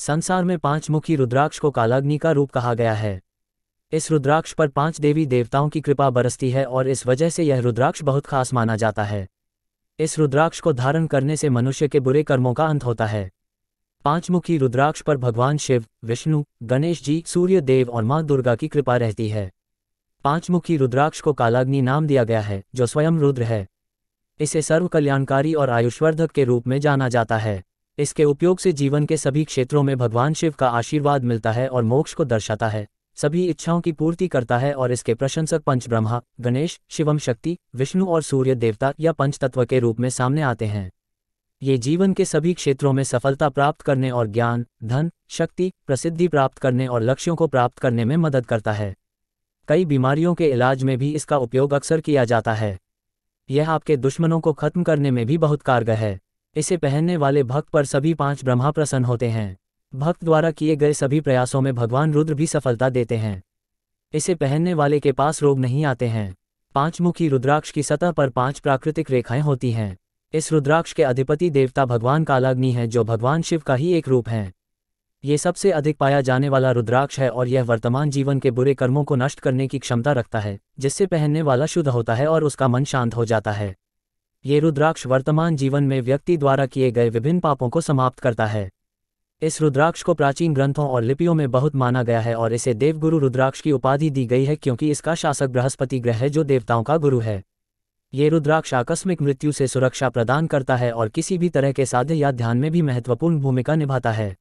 संसार में पांच मुखी रुद्राक्ष को कालाग्नि का रूप कहा गया है इस रुद्राक्ष पर पांच देवी देवताओं की कृपा बरसती है और इस वजह से यह रुद्राक्ष बहुत खास माना जाता है इस रुद्राक्ष को धारण करने से मनुष्य के बुरे कर्मों का अंत होता है पांचमुखी रुद्राक्ष पर भगवान शिव विष्णु गणेश जी सूर्य देव और मां दुर्गा की कृपा रहती है पांचमुखी रुद्राक्ष को कालाग्नि नाम दिया गया है जो स्वयं रुद्र है इसे सर्व कल्याणकारी और आयुष्वर्धक के रूप में जाना जाता है इसके उपयोग से जीवन के सभी क्षेत्रों में भगवान शिव का आशीर्वाद मिलता है और मोक्ष को दर्शाता है सभी इच्छाओं की पूर्ति करता है और इसके प्रशंसक पंच ब्रह्मा गणेश शिवम शक्ति विष्णु और सूर्य देवता या पंच तत्व के रूप में सामने आते हैं ये जीवन के सभी क्षेत्रों में सफलता प्राप्त करने और ज्ञान धन शक्ति प्रसिद्धि प्राप्त करने और लक्ष्यों को प्राप्त करने में मदद करता है कई बीमारियों के इलाज में भी इसका उपयोग अक्सर किया जाता है यह आपके दुश्मनों को खत्म करने में भी बहुत कारगर है इसे पहनने वाले भक्त पर सभी पांच ब्रह्मा प्रसन्न होते हैं भक्त द्वारा किए गए सभी प्रयासों में भगवान रुद्र भी सफलता देते हैं इसे पहनने वाले के पास रोग नहीं आते हैं पांचमुखी रुद्राक्ष की सतह पर पांच प्राकृतिक रेखाएं होती हैं इस रुद्राक्ष के अधिपति देवता भगवान कालाग्नि है जो भगवान शिव का ही एक रूप है ये सबसे अधिक पाया जाने वाला रुद्राक्ष है और यह वर्तमान जीवन के बुरे कर्मों को नष्ट करने की क्षमता रखता है जिससे पहनने वाला शुद्ध होता है और उसका मन शांत हो जाता है ये रुद्राक्ष वर्तमान जीवन में व्यक्ति द्वारा किए गए विभिन्न पापों को समाप्त करता है इस रुद्राक्ष को प्राचीन ग्रंथों और लिपियों में बहुत माना गया है और इसे देवगुरु रुद्राक्ष की उपाधि दी गई है क्योंकि इसका शासक बृहस्पति ग्रह है जो देवताओं का गुरु है ये रुद्राक्ष आकस्मिक मृत्यु से सुरक्षा प्रदान करता है और किसी भी तरह के साध्य या ध्यान में भी महत्वपूर्ण भूमिका निभाता है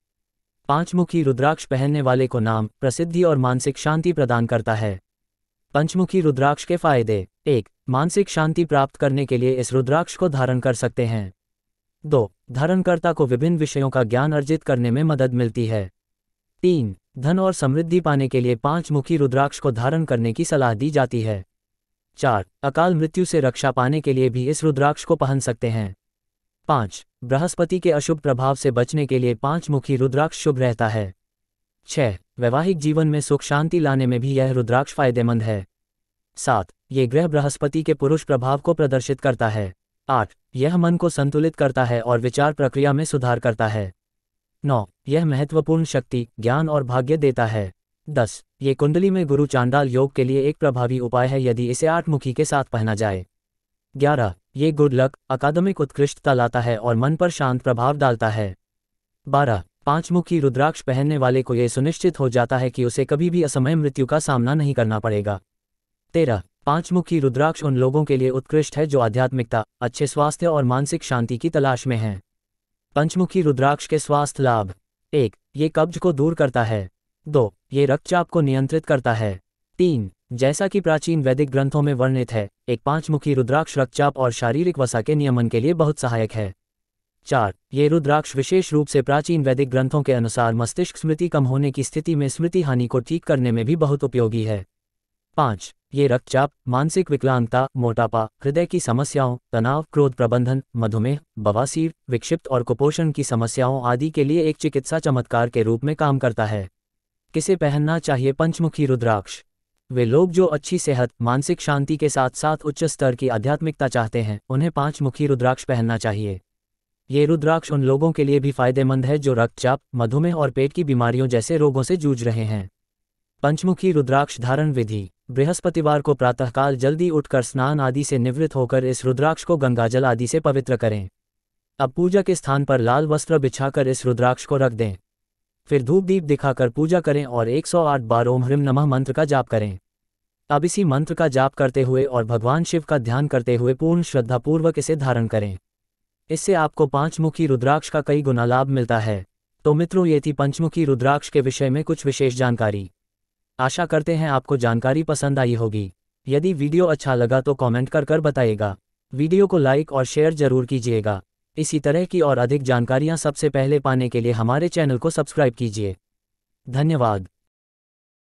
पांचमुखी रुद्राक्ष पहनने वाले को नाम प्रसिद्धि और मानसिक शांति प्रदान करता है पंचमुखी रुद्राक्ष के फायदे एक मानसिक शांति प्राप्त करने के लिए इस रुद्राक्ष को धारण कर सकते हैं दो धारणकर्ता को विभिन्न विषयों का ज्ञान अर्जित करने में मदद मिलती है तीन धन और समृद्धि पाने के लिए पांचमुखी रुद्राक्ष को धारण करने की सलाह दी जाती है चार अकाल मृत्यु से रक्षा पाने के लिए भी इस रुद्राक्ष को पहन सकते हैं पांच बृहस्पति के अशुभ प्रभाव से बचने के लिए पांचमुखी रुद्राक्ष शुभ रहता है छह वैवाहिक जीवन में सुख शांति लाने में भी यह रुद्राक्ष फायदेमंद है सात ये ग्रह बृहस्पति के पुरुष प्रभाव को प्रदर्शित करता है आठ यह मन को संतुलित करता है और विचार प्रक्रिया में सुधार करता है नौ यह महत्वपूर्ण शक्ति ज्ञान और भाग्य देता है दस ये कुंडली में गुरु चांडाल योग के लिए एक प्रभावी उपाय है यदि इसे आठमुखी के साथ पहना जाए ग्यारह ये गुड लक अकादमिक उत्कृष्टता लाता है और मन पर शांत प्रभाव डालता है बारह पांचमुखी रुद्राक्ष पहनने वाले को यह सुनिश्चित हो जाता है कि उसे कभी भी असमय मृत्यु का सामना नहीं करना पड़ेगा तेरह पांचमुखी रुद्राक्ष उन लोगों के लिए उत्कृष्ट है जो आध्यात्मिकता अच्छे स्वास्थ्य और मानसिक शांति की तलाश में हैं पंचमुखी रुद्राक्ष के स्वास्थ्य लाभ एक ये कब्ज को दूर करता है दो ये रक्तचाप को नियंत्रित करता है तीन जैसा कि प्राचीन वैदिक ग्रंथों में वर्णित है एक पांचमुखी रुद्राक्ष रक्तचाप और शारीरिक वसा के नियमन के लिए बहुत सहायक है चार ये रुद्राक्ष विशेष रूप से प्राचीन वैदिक ग्रंथों के अनुसार मस्तिष्क स्मृति कम होने की स्थिति में स्मृति हानि को ठीक करने में भी बहुत उपयोगी है पांच ये रक्तचाप मानसिक विकलांगता मोटापा हृदय की समस्याओं तनाव क्रोध प्रबंधन मधुमेह बवासीर विक्षिप्त और कुपोषण की समस्याओं आदि के लिए एक चिकित्सा चमत्कार के रूप में काम करता है किसे पहनना चाहिए पंचमुखी रुद्राक्ष वे लोग जो अच्छी सेहत मानसिक शांति के साथ साथ उच्च स्तर की आध्यात्मिकता चाहते हैं उन्हें पांचमुखी रुद्राक्ष पहनना चाहिए ये रुद्राक्ष उन लोगों के लिए भी फायदेमंद है जो रक्तचाप मधुमेह और पेट की बीमारियों जैसे रोगों से जूझ रहे हैं पंचमुखी रुद्राक्ष धारण विधि बृहस्पतिवार को प्रातःकाल जल्दी उठकर स्नान आदि से निवृत्त होकर इस रुद्राक्ष को गंगाजल आदि से पवित्र करें अब पूजा के स्थान पर लाल वस्त्र बिछाकर इस रुद्राक्ष को रख दें फिर धूप दीप दिखाकर पूजा करें और 108 बार ओम ह्रीम नमः मंत्र का जाप करें अब इसी मंत्र का जाप करते हुए और भगवान शिव का ध्यान करते हुए पूर्ण श्रद्धापूर्वक इसे धारण करें इससे आपको पांचमुखी रुद्राक्ष का कई गुना लाभ मिलता है तो मित्रों ये थी पंचमुखी रुद्राक्ष के विषय में कुछ विशेष जानकारी आशा करते हैं आपको जानकारी पसंद आई होगी यदि वीडियो अच्छा लगा तो कमेंट कर कर बताइएगा वीडियो को लाइक और शेयर जरूर कीजिएगा इसी तरह की और अधिक जानकारियां सबसे पहले पाने के लिए हमारे चैनल को सब्सक्राइब कीजिए धन्यवाद